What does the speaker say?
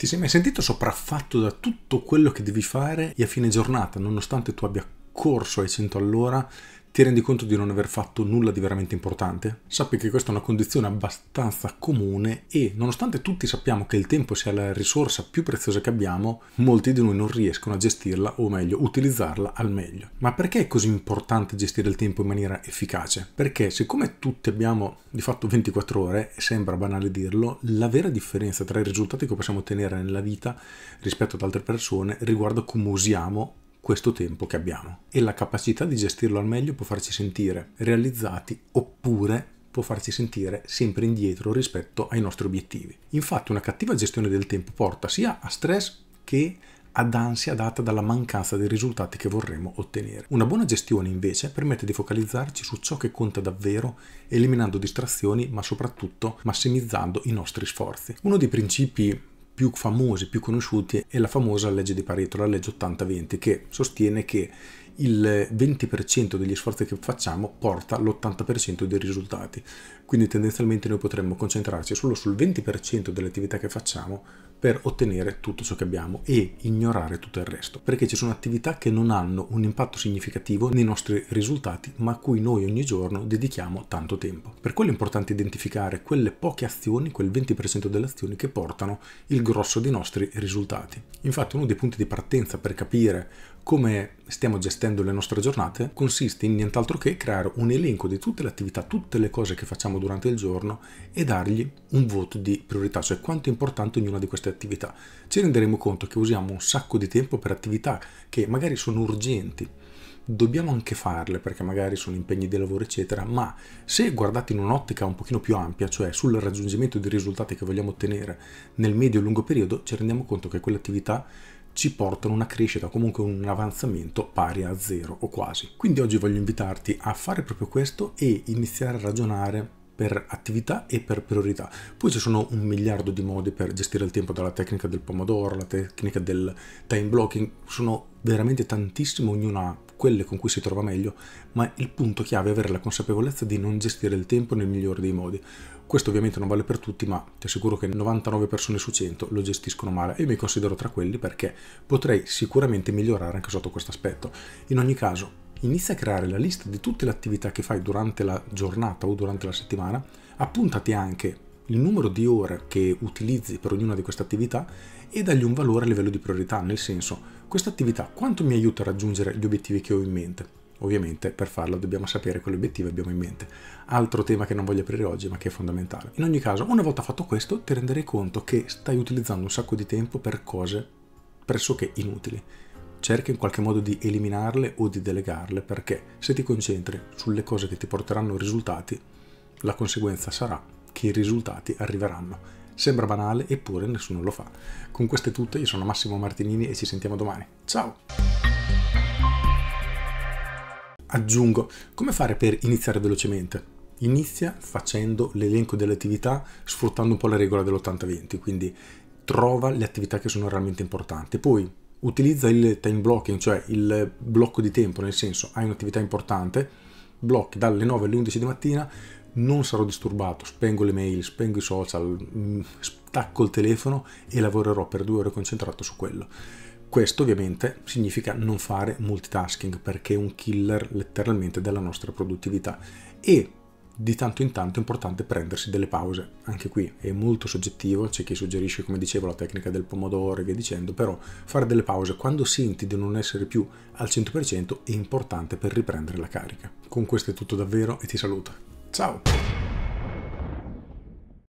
Ti sei mai sentito sopraffatto da tutto quello che devi fare e a fine giornata, nonostante tu abbia corso ai 100 all'ora, ti rendi conto di non aver fatto nulla di veramente importante? Sappi che questa è una condizione abbastanza comune e, nonostante tutti sappiamo che il tempo sia la risorsa più preziosa che abbiamo, molti di noi non riescono a gestirla o meglio, utilizzarla al meglio. Ma perché è così importante gestire il tempo in maniera efficace? Perché siccome tutti abbiamo di fatto 24 ore, e sembra banale dirlo, la vera differenza tra i risultati che possiamo ottenere nella vita rispetto ad altre persone riguarda come usiamo questo tempo che abbiamo e la capacità di gestirlo al meglio può farci sentire realizzati oppure può farci sentire sempre indietro rispetto ai nostri obiettivi. Infatti una cattiva gestione del tempo porta sia a stress che ad ansia data dalla mancanza dei risultati che vorremmo ottenere. Una buona gestione invece permette di focalizzarci su ciò che conta davvero, eliminando distrazioni ma soprattutto massimizzando i nostri sforzi. Uno dei principi più famosi, più conosciuti, è la famosa legge di Pareto, la legge 80-20, che sostiene che il 20% degli sforzi che facciamo porta l'80% dei risultati. Quindi tendenzialmente noi potremmo concentrarci solo sul 20% delle attività che facciamo per ottenere tutto ciò che abbiamo e ignorare tutto il resto, perché ci sono attività che non hanno un impatto significativo nei nostri risultati, ma a cui noi ogni giorno dedichiamo tanto tempo. Per quello è importante identificare quelle poche azioni, quel 20% delle azioni che portano il grosso dei nostri risultati. Infatti uno dei punti di partenza per capire come stiamo gestendo le nostre giornate consiste in nient'altro che creare un elenco di tutte le attività, tutte le cose che facciamo durante il giorno e dargli un voto di priorità, cioè quanto è importante ognuna di queste attività. Ci renderemo conto che usiamo un sacco di tempo per attività che magari sono urgenti, dobbiamo anche farle perché magari sono impegni di lavoro eccetera, ma se guardate in un'ottica un pochino più ampia, cioè sul raggiungimento dei risultati che vogliamo ottenere nel medio e lungo periodo, ci rendiamo conto che quelle attività ci portano una crescita, comunque un avanzamento pari a zero o quasi. Quindi oggi voglio invitarti a fare proprio questo e iniziare a ragionare per attività e per priorità. Poi ci sono un miliardo di modi per gestire il tempo, dalla tecnica del pomodoro, la tecnica del time blocking, sono veramente tantissimi, ognuna ha quelle con cui si trova meglio, ma il punto chiave è avere la consapevolezza di non gestire il tempo nel migliore dei modi. Questo ovviamente non vale per tutti, ma ti assicuro che 99 persone su 100 lo gestiscono male e mi considero tra quelli perché potrei sicuramente migliorare anche sotto questo aspetto. In ogni caso, inizia a creare la lista di tutte le attività che fai durante la giornata o durante la settimana, appuntati anche il numero di ore che utilizzi per ognuna di queste attività e dagli un valore a livello di priorità, nel senso questa attività quanto mi aiuta a raggiungere gli obiettivi che ho in mente. Ovviamente per farlo dobbiamo sapere quali obiettivi abbiamo in mente. Altro tema che non voglio aprire oggi ma che è fondamentale. In ogni caso, una volta fatto questo, ti renderai conto che stai utilizzando un sacco di tempo per cose pressoché inutili cerca in qualche modo di eliminarle o di delegarle perché se ti concentri sulle cose che ti porteranno risultati, la conseguenza sarà che i risultati arriveranno. Sembra banale, eppure nessuno lo fa. Con questo è tutto, io sono Massimo Martinini e ci sentiamo domani. Ciao! Aggiungo, come fare per iniziare velocemente? Inizia facendo l'elenco delle attività sfruttando un po' la regola dell'80-20, quindi trova le attività che sono realmente importanti. Poi utilizza il time blocking, cioè il blocco di tempo, nel senso hai un'attività importante, blocchi dalle 9 alle 11 di mattina, non sarò disturbato, spengo le mail, spengo i social, mm, stacco il telefono e lavorerò per due ore concentrato su quello. Questo ovviamente significa non fare multitasking perché è un killer letteralmente della nostra produttività e di tanto in tanto è importante prendersi delle pause. Anche qui è molto soggettivo, c'è chi suggerisce, come dicevo, la tecnica del pomodoro e via dicendo, però fare delle pause quando senti di non essere più al 100% è importante per riprendere la carica. Con questo è tutto davvero e ti saluto. Tchau!